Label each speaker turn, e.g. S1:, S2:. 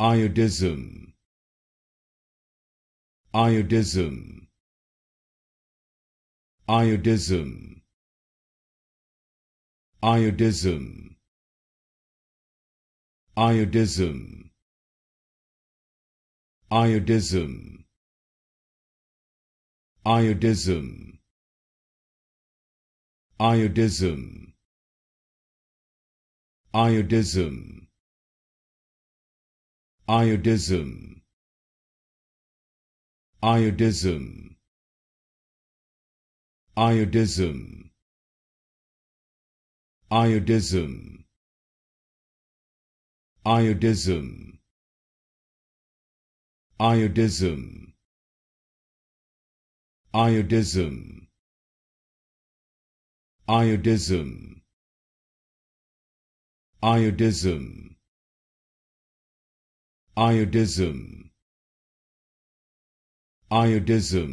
S1: iodism iodism iodism iodism iodism iodism iodism iodism iodism iodism iodism iodism iodism iodism iodism iodism iodism iodism iodism iodism